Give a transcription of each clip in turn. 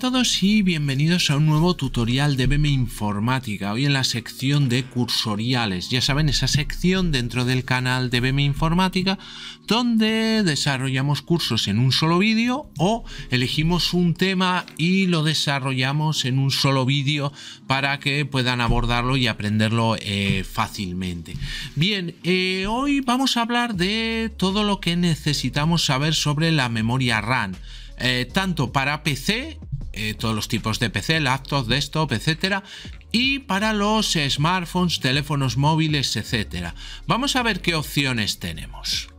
todos y bienvenidos a un nuevo tutorial de BM Informática, hoy en la sección de cursoriales, ya saben, esa sección dentro del canal de BM Informática donde desarrollamos cursos en un solo vídeo o elegimos un tema y lo desarrollamos en un solo vídeo para que puedan abordarlo y aprenderlo eh, fácilmente. Bien, eh, hoy vamos a hablar de todo lo que necesitamos saber sobre la memoria RAM. Eh, tanto para PC eh, todos los tipos de PC, laptops, desktop, etcétera, y para los smartphones, teléfonos móviles, etcétera. Vamos a ver qué opciones tenemos.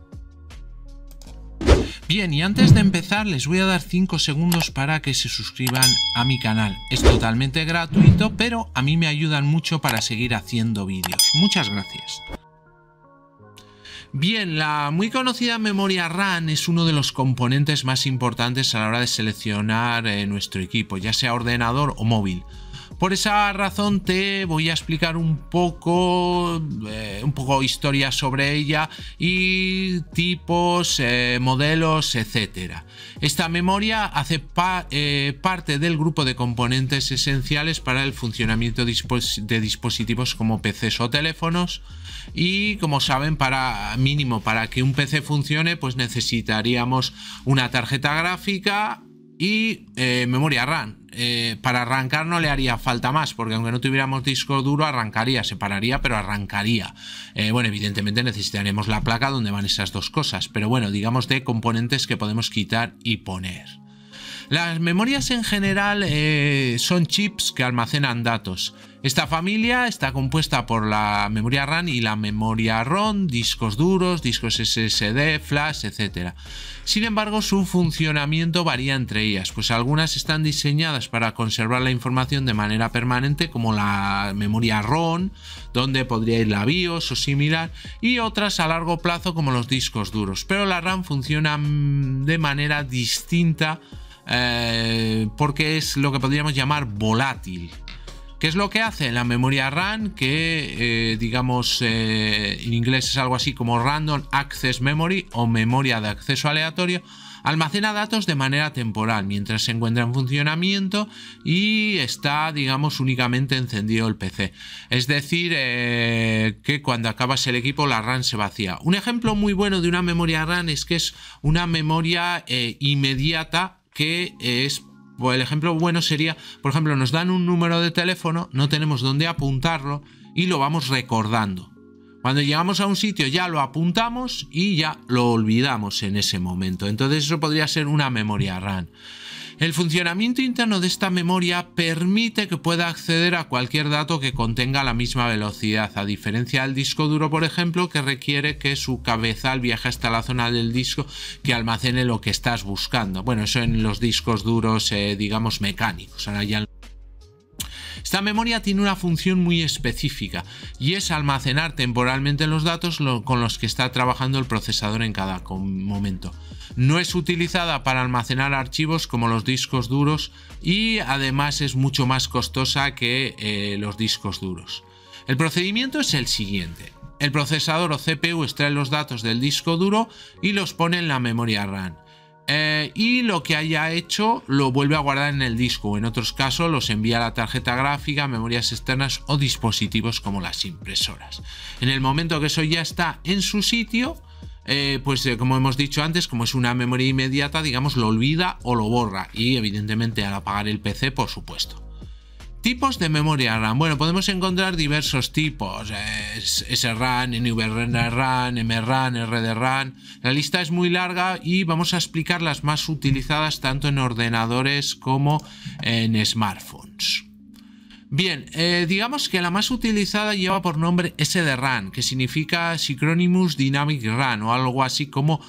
Bien, y antes de empezar les voy a dar 5 segundos para que se suscriban a mi canal. Es totalmente gratuito, pero a mí me ayudan mucho para seguir haciendo vídeos. Muchas gracias. Bien, la muy conocida memoria RAM es uno de los componentes más importantes a la hora de seleccionar eh, nuestro equipo, ya sea ordenador o móvil. Por esa razón te voy a explicar un poco, eh, un poco historia sobre ella y tipos, eh, modelos, etc. Esta memoria hace parte del grupo de componentes esenciales para el funcionamiento de dispositivos como PCs o teléfonos y como saben para mínimo para que un PC funcione pues necesitaríamos una tarjeta gráfica y eh, memoria RAM. Eh, para arrancar no le haría falta más, porque aunque no tuviéramos disco duro, arrancaría, se pararía, pero arrancaría. Eh, bueno, evidentemente necesitaremos la placa donde van esas dos cosas, pero bueno, digamos de componentes que podemos quitar y poner. Las memorias en general eh, son chips que almacenan datos. Esta familia está compuesta por la memoria RAM y la memoria ROM, discos duros, discos SSD, flash, etc. Sin embargo, su funcionamiento varía entre ellas, pues algunas están diseñadas para conservar la información de manera permanente, como la memoria ROM, donde podría ir la BIOS o similar, y otras a largo plazo, como los discos duros. Pero la RAM funciona mm, de manera distinta eh, porque es lo que podríamos llamar volátil. ¿Qué es lo que hace? La memoria RAM, que eh, digamos eh, en inglés es algo así como Random Access Memory o memoria de acceso aleatorio, almacena datos de manera temporal mientras se encuentra en funcionamiento y está, digamos, únicamente encendido el PC. Es decir, que cuando acabas el equipo la RAM se vacía. Un ejemplo muy bueno de una memoria RAM es que es una memoria inmediata que es pues el ejemplo bueno sería, por ejemplo, nos dan un número de teléfono, no tenemos dónde apuntarlo y lo vamos recordando. Cuando llegamos a un sitio ya lo apuntamos y ya lo olvidamos en ese momento. Entonces eso podría ser una memoria RAM. El funcionamiento interno de esta memoria permite que pueda acceder a cualquier dato que contenga la misma velocidad, a diferencia del disco duro, por ejemplo, que requiere que su cabezal viaje hasta la zona del disco que almacene lo que estás buscando. Bueno, eso en los discos duros, eh, digamos, mecánicos. Esta memoria tiene una función muy específica y es almacenar temporalmente los datos con los que está trabajando el procesador en cada momento. No es utilizada para almacenar archivos como los discos duros y además es mucho más costosa que eh, los discos duros. El procedimiento es el siguiente. El procesador o CPU extrae los datos del disco duro y los pone en la memoria RAM. Eh, y lo que haya hecho lo vuelve a guardar en el disco. En otros casos los envía a la tarjeta gráfica, memorias externas o dispositivos como las impresoras. En el momento que eso ya está en su sitio, eh, pues eh, como hemos dicho antes, como es una memoria inmediata, digamos, lo olvida o lo borra. Y evidentemente al apagar el PC, por supuesto. Tipos de memoria RAM. Bueno, podemos encontrar diversos tipos. SRAM, NVRAM, MRAM, RDRAM. La lista es muy larga y vamos a explicar las más utilizadas tanto en ordenadores como en smartphones. Bien, eh, digamos que la más utilizada lleva por nombre SDRAM que significa Synchronous Dynamic RAM o algo así como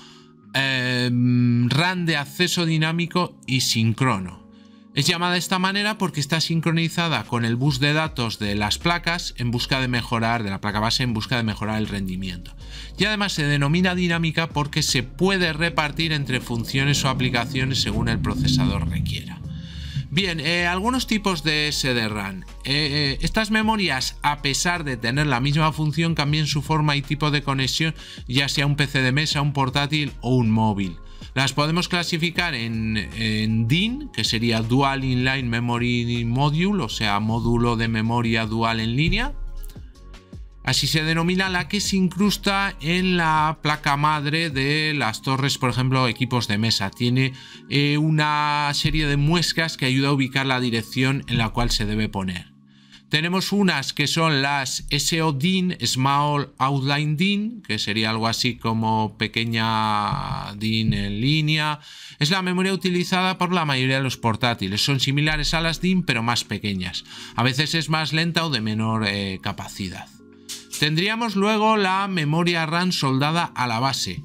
eh, RAN de acceso dinámico y sincrono. Es llamada de esta manera porque está sincronizada con el bus de datos de las placas en busca de mejorar, de la placa base en busca de mejorar el rendimiento. Y además se denomina dinámica porque se puede repartir entre funciones o aplicaciones según el procesador requiera. Bien, eh, algunos tipos de SDRAM. Eh, eh, estas memorias, a pesar de tener la misma función, cambian su forma y tipo de conexión, ya sea un PC de mesa, un portátil o un móvil. Las podemos clasificar en, en DIN, que sería Dual Inline Memory Module, o sea, módulo de memoria dual en línea. Así se denomina la que se incrusta en la placa madre de las torres, por ejemplo, equipos de mesa. Tiene eh, una serie de muescas que ayuda a ubicar la dirección en la cual se debe poner. Tenemos unas que son las SODIN, Small Outline DIN, que sería algo así como pequeña DIN en línea. Es la memoria utilizada por la mayoría de los portátiles. Son similares a las DIN, pero más pequeñas. A veces es más lenta o de menor eh, capacidad. Tendríamos luego la memoria RAM soldada a la base,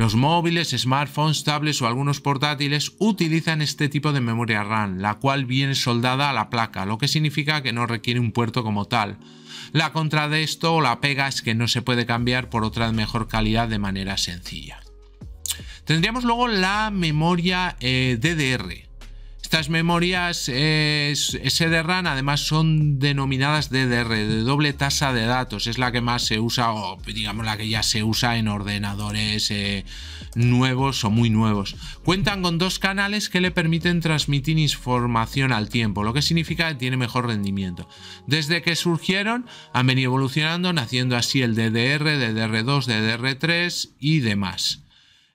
los móviles, smartphones, tablets o algunos portátiles utilizan este tipo de memoria RAM, la cual viene soldada a la placa, lo que significa que no requiere un puerto como tal. La contra de esto o la pega es que no se puede cambiar por otra de mejor calidad de manera sencilla. Tendríamos luego la memoria eh, DDR, estas memorias eh, SDRAN además son denominadas DDR, de doble tasa de datos. Es la que más se usa, o digamos la que ya se usa en ordenadores eh, nuevos o muy nuevos. Cuentan con dos canales que le permiten transmitir información al tiempo, lo que significa que tiene mejor rendimiento. Desde que surgieron han venido evolucionando, naciendo así el DDR, DDR2, DDR3 y demás.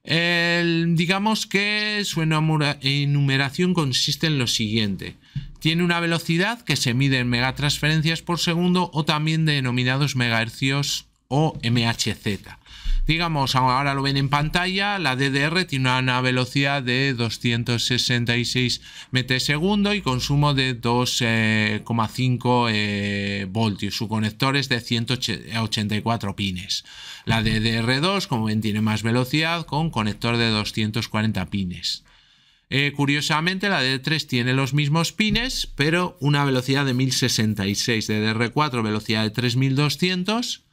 El, digamos que su enumeración consiste en lo siguiente. Tiene una velocidad que se mide en megatransferencias por segundo o también denominados megahercios o MHz. Digamos, ahora lo ven en pantalla, la DDR tiene una velocidad de 266 ms y consumo de 2,5 eh, eh, voltios. Su conector es de 184 pines. La DDR2, como ven, tiene más velocidad con conector de 240 pines. Eh, curiosamente, la ddr 3 tiene los mismos pines, pero una velocidad de 1066. DDR4, velocidad de 3200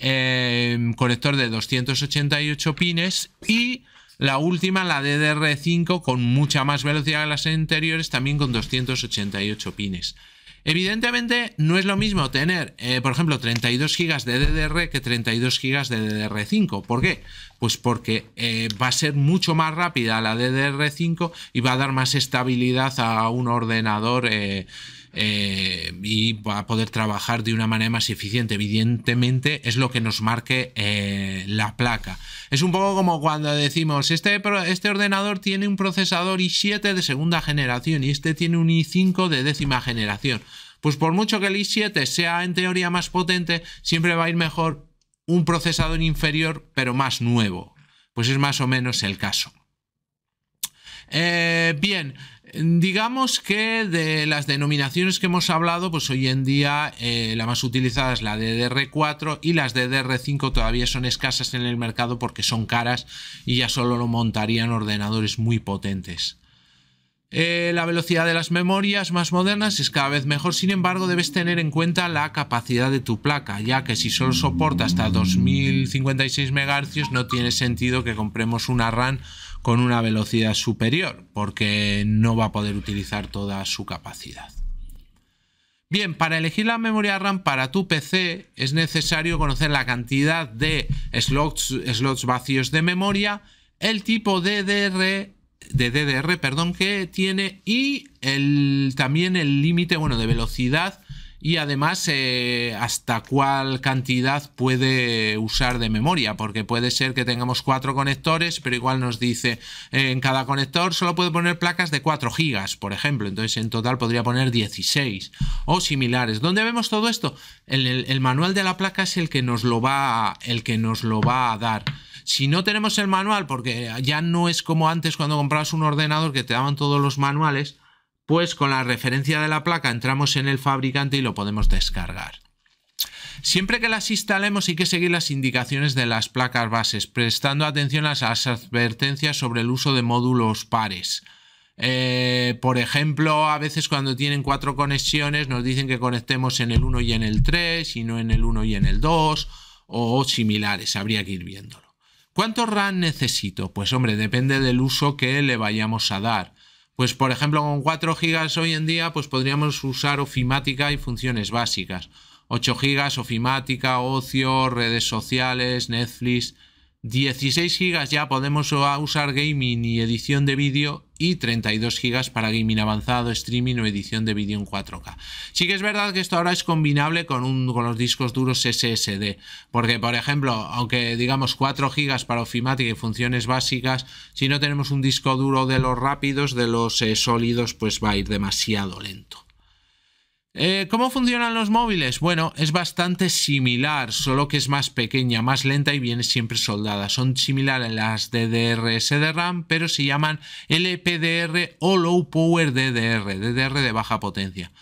eh, em, conector de 288 pines y la última, la DDR5, con mucha más velocidad que las anteriores, también con 288 pines. Evidentemente no es lo mismo tener, eh, por ejemplo, 32 GB de DDR que 32 GB de DDR5. ¿Por qué? Pues porque eh, va a ser mucho más rápida la DDR5 y va a dar más estabilidad a un ordenador. Eh, eh, y va a poder trabajar de una manera más eficiente. Evidentemente es lo que nos marque eh, la placa. Es un poco como cuando decimos, este, este ordenador tiene un procesador i7 de segunda generación y este tiene un i5 de décima generación. Pues por mucho que el i7 sea en teoría más potente, siempre va a ir mejor un procesador inferior pero más nuevo. Pues es más o menos el caso. Eh, bien, digamos que de las denominaciones que hemos hablado, pues hoy en día eh, la más utilizada es la DDR4 y las DDR5 todavía son escasas en el mercado porque son caras y ya solo lo montarían ordenadores muy potentes. Eh, la velocidad de las memorias más modernas es cada vez mejor, sin embargo debes tener en cuenta la capacidad de tu placa, ya que si solo soporta hasta 2056 MHz no tiene sentido que compremos una RAM con una velocidad superior porque no va a poder utilizar toda su capacidad. Bien, para elegir la memoria RAM para tu PC es necesario conocer la cantidad de slots, vacíos de memoria, el tipo DDR, de DDR perdón, que tiene y el, también el límite bueno, de velocidad y además eh, hasta cuál cantidad puede usar de memoria, porque puede ser que tengamos cuatro conectores, pero igual nos dice eh, en cada conector solo puede poner placas de 4 gigas, por ejemplo, entonces en total podría poner 16 o similares. ¿Dónde vemos todo esto? El, manual de la placa es el que nos lo va, el que nos lo va a dar. Si no tenemos el manual, porque ya no es como antes cuando comprabas un ordenador que te daban todos los manuales, pues con la referencia de la placa entramos en el fabricante y lo podemos descargar. Siempre que las instalemos hay que seguir las indicaciones de las placas bases, prestando atención a las advertencias sobre el uso de módulos pares. Eh, por ejemplo, a veces cuando tienen cuatro conexiones nos dicen que conectemos en el 1 y en el 3 y no en el 1 y en el 2 o similares, habría que ir viéndolo. ¿Cuánto RAM necesito? Pues hombre, depende del uso que le vayamos a dar. Pues por ejemplo con 4 GB hoy en día pues podríamos usar ofimática y funciones básicas. 8 GB ofimática, ocio, redes sociales, Netflix. 16 GB ya podemos usar gaming y edición de vídeo y 32 GB para gaming avanzado, streaming o edición de vídeo en 4K. Sí que es verdad que esto ahora es combinable con, con los discos duros SSD, porque por ejemplo, aunque digamos 4 GB para ofimática y funciones básicas, si no tenemos un disco duro de los rápidos, de los eh, sólidos, pues va a ir demasiado lento. Eh, ¿Cómo funcionan los móviles? Bueno, es bastante similar, solo que es más pequeña, más lenta y viene siempre soldada. Son similares a las DDRS de RAM, pero se llaman LPDR o Low Power DDR, DDR de baja potencia.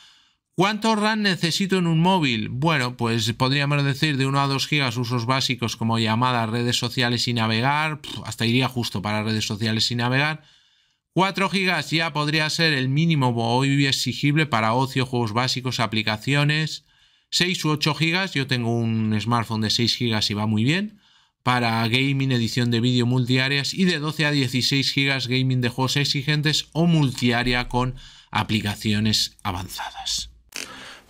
¿Cuánto RAM necesito en un móvil? Bueno, pues podríamos decir de 1 a 2 GB usos básicos como llamadas, redes sociales y navegar, hasta iría justo para redes sociales y navegar 4 GB ya podría ser el mínimo hoy exigible para ocio, juegos básicos, aplicaciones. 6 u 8 GB, yo tengo un smartphone de 6 GB y va muy bien. Para gaming, edición de vídeo multiáreas y de 12 a 16 GB gaming de juegos exigentes o multiárea con aplicaciones avanzadas.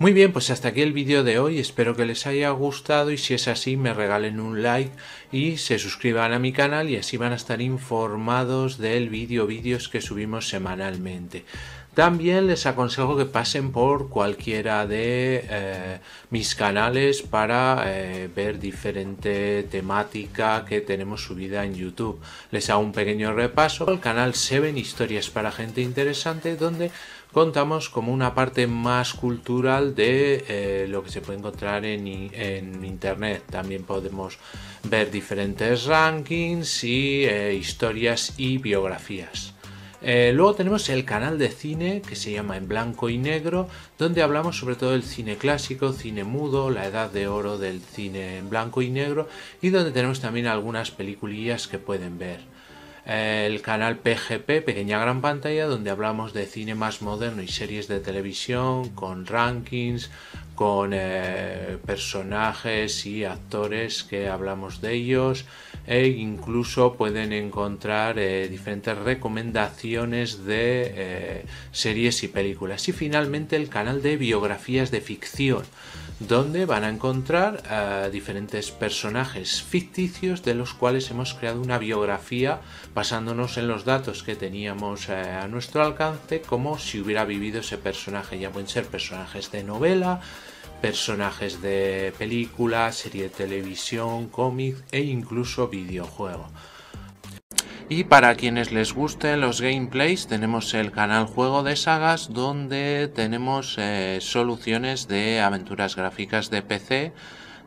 Muy bien, pues hasta aquí el vídeo de hoy, espero que les haya gustado y si es así me regalen un like y se suscriban a mi canal y así van a estar informados del vídeo, vídeos que subimos semanalmente. También les aconsejo que pasen por cualquiera de eh, mis canales para eh, ver diferente temática que tenemos subida en YouTube. Les hago un pequeño repaso. El canal 7 Historias para Gente Interesante, donde contamos como una parte más cultural de eh, lo que se puede encontrar en, internet. También podemos ver diferentes rankings y eh, historias y biografías. Eh, luego tenemos el canal de cine que se llama En Blanco y Negro, donde hablamos sobre todo del cine clásico, cine mudo, la edad de oro del cine en blanco y negro y donde tenemos también algunas peliculillas que pueden ver el canal PGP, Pequeña Gran Pantalla, donde hablamos de cine más moderno y series de televisión, con rankings, con eh, personajes y actores que hablamos de ellos e incluso pueden encontrar eh, diferentes recomendaciones de eh, series y películas. Y finalmente el canal de biografías de ficción donde van a encontrar diferentes personajes ficticios de los cuales hemos creado una biografía basándonos en los datos que teníamos eh, a nuestro alcance como si hubiera vivido ese personaje. Ya pueden ser personajes de novela, personajes de película, serie de televisión, cómic e incluso videojuego. Y para quienes les gusten los gameplays, tenemos el canal Juego de Sagas, donde tenemos eh, soluciones de aventuras gráficas de PC,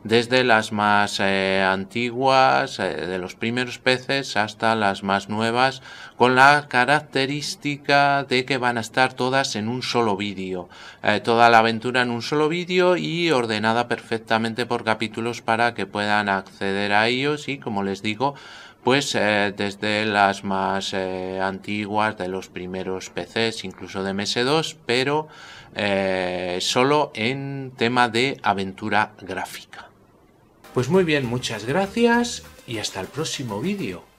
desde las más eh, antiguas, eh, de los primeros pcs hasta las más nuevas, con la característica de que van a estar todas en un solo vídeo. toda la aventura en un solo vídeo y ordenada perfectamente por capítulos para que puedan acceder a ellos y, como les digo, pues eh, desde las más eh, antiguas de los primeros PCs, incluso de MS2, pero eh, solo en tema de aventura gráfica. Pues muy bien, muchas gracias y hasta el próximo vídeo.